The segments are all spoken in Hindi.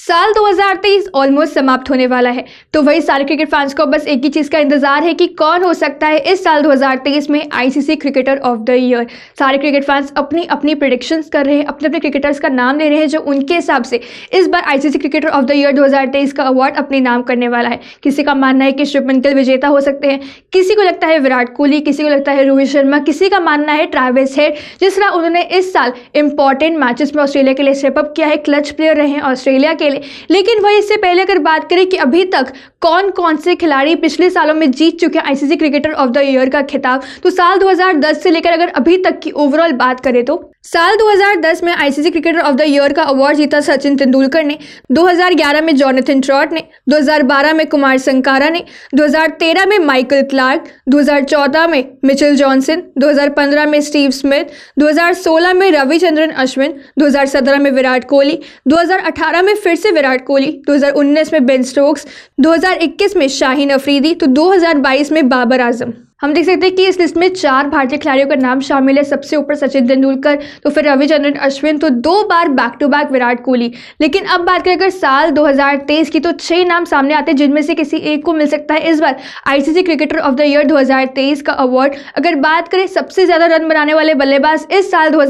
साल 2023 ऑलमोस्ट समाप्त होने वाला है तो वही सारे क्रिकेट फैंस को बस एक ही चीज़ का इंतजार है कि कौन हो सकता है इस साल 2023 में ICC cricketer of the year सारे क्रिकेट फैंस अपनी अपनी प्रिडिक्शंस कर रहे हैं अपने अपने क्रिकेटर्स का नाम ले रहे हैं जो उनके हिसाब से इस बार ICC cricketer of the year दो का अवार्ड अपने नाम करने वाला है किसी का मानना है कि शुभमन गिल विजेता हो सकते हैं किसी को लगता है विराट कोहली किसी को लगता है रोहित शर्मा किसी का मानना है ट्रावेस हेड जिस तरह उन्होंने इस साल इंपॉर्टेंट मैचेस में ऑस्ट्रेलिया के लिए स्टेपअप किया है क्लच प्लेयर रहे हैं ऑस्ट्रेलिया के खेले लेकिन वही इससे पहले अगर बात करें कि अभी तक कौन कौन से खिलाड़ी पिछले सालों में जीत चुके हैं ICC cricketer of the year का खिताब तो साल 2010 से लेकर अगर अभी तक की ओवरऑल बात करें तो साल 2010 में ICC cricketer of the year का अवार्ड जीता सचिन तेंदुलकर ने 2011 में जॉनथन ट्रॉट ने 2012 में कुमार संकारा ने 2013 में माइकल क्लार्क 2014 में मिचेल जॉनसन 2015 में स्टीव स्मिथ 2016 में रविचंद्रन अश्विन 2017 में विराट कोहली 2018 में फिर से विराट कोहली 2019 में बेन स्टोक्स 2021 में शाहीन अफरीदी तो 2022 में बाबर आजम हम देख सकते हैं कि इस लिस्ट में चार भारतीय खिलाड़ियों का नाम शामिल है सबसे ऊपर सचिन तेंदुलकर तो फिर रविचंद्रन अश्विन तो दो बार back to back Virat Kohli लेकिन अब बात करें अगर साल 2023 की तो छह नाम सामने आते हैं जिनमें से किसी एक को मिल सकता है इस बार ICC cricketer of the year 2023 का अवार्ड अगर बात करें सबसे ज़्यादा रन बनाने वाले बल्लेबाज इस साल दो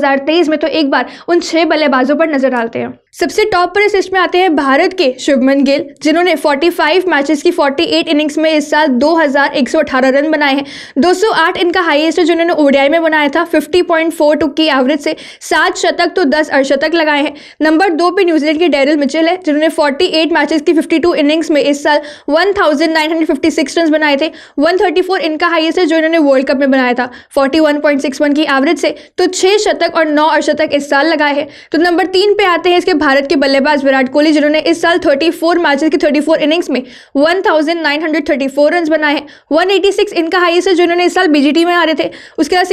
में तो एक बार उन छह बल्लेबाजों पर नजर डालते हैं सबसे टॉप पर इस लिस्ट में आते हैं भारत के शुभमन गिल जिन्होंने 45 मैचेस की 48 इनिंग्स में इस साल 2,118 रन बनाए हैं 208 इनका हाईएस्ट है जिन्होंने ओडीआई में बनाया था 50.42 की एवरेज से सात शतक तो दस अर्शतक लगाए हैं नंबर दो पे न्यूजीलैंड के डेरिल मिचेल है जिन्होंने 48 मैचेस की 52 इनिंग्स में इस साल 1,956 रन बनाए थे 134 इनका हाइएस्ट है जो इन्होंने वर्ल्ड कप में बनाया था 41.61 की एवरेज से तो छह शतक और नौ अर्शतक इस साल लगाए हैं तो नंबर तीन पे आते हैं इसके भारत के बल्लेबाज विराट कोहली जिन्होंने इस साल 34 मैचेस की 34 इनिंग्स में 1934 रन्स बनाए हैं 186 इनका हाईएस्ट है जो इन्होंने इस साल बीजीटी में आ रहे थे उसके बाद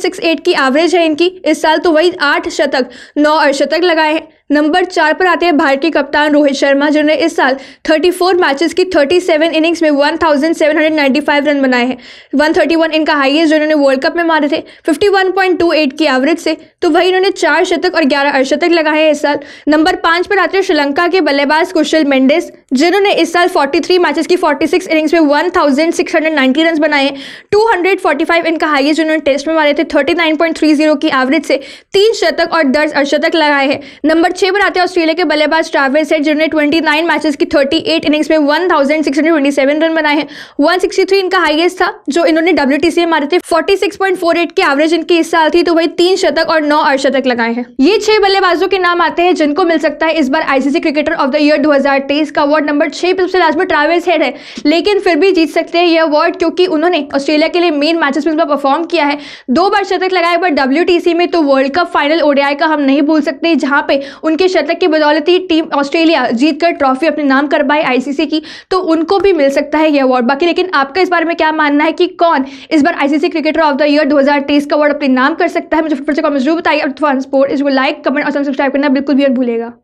66.68 की एवरेज है इनकी इस साल तो वही आठ शतक नौ अर्शतक लगाए हैं नंबर चार पर आते हैं भारतीय कप्तान रोहित शर्मा जिन्होंने इस साल 34 मैचेस की 37 इनिंग्स में 1795 रन बनाए हैं 131 इनका हाईएस्ट जो इन्होंने वर्ल्ड कप में मारे थे 51.28 की एवरेज से तो वही इन्होंने चार शतक और ग्यारह अर्शतक लगाए हैं इस साल नंबर पाँच पर आते हैं श्रीलंका के बल्लेबाज कुशल मेंडेस जिन्होंने इस साल फोर्टी मैचेस की फोर्टी इनिंग्स में वन रन बनाए टू इनका हाईएस्ट जिन्होंने टेस्ट में मारे थे थर्टी की एवरेज से तीन शतक और दस अर्शतक लगाए हैं नंबर छह बनाते हैं ऑस्ट्रेलिया के बल्लेबाज ट्रैविस है जिन्होंने ट्वेंटी नाइन मैचेस की थर्टी एट इनिंग्स में one thousand six hundred twenty seven run बनाए हैं वन सिक्सटी थ्री इनका हाईएस्ट था जो इन्होंने डब्ल्यू टी सी में मारे थे forty six point four eight के एवरेज इनकी इस साल थी तो वही तीन शतक और नौ अर्शतक लगाए हैं ये छह बल्लेबाजों के नाम आते हैं जिनको मिल सकता है इस बार ICC cricketer of the year दो हजार तेईस का अवार्ड नंबर छह सबसे लास्ट में ट्रैविस हेड है लेकिन फिर भी जीत सकते हैं ये अवार्ड क्योंकि उन्होंने ऑस्ट्रेलिया के लिए मेन मैचेस में परफॉर्म किया है दो बार शतक लगाए पर डब्ल्यू में तो वर्ल्ड कप फाइनल ओडीआई का हम नहीं भूल सकते जहां पे उनके शतक की बदौलत ही टीम ऑस्ट्रेलिया जीतकर ट्रॉफी अपने नाम कर पाए आईसीसी की तो उनको भी मिल सकता है यह अवार्ड बाकी लेकिन आपका इस बारे में क्या मानना है कि कौन इस बार ICC cricketer of the year 2023 का अवार्ड अपने नाम कर सकता है मुझे फिर से कॉमेंट जरूर बताइए स्पोर्ट इसको लाइक कमेंट और सब्सक्राइब करना बिल्कुल भी भूलेगा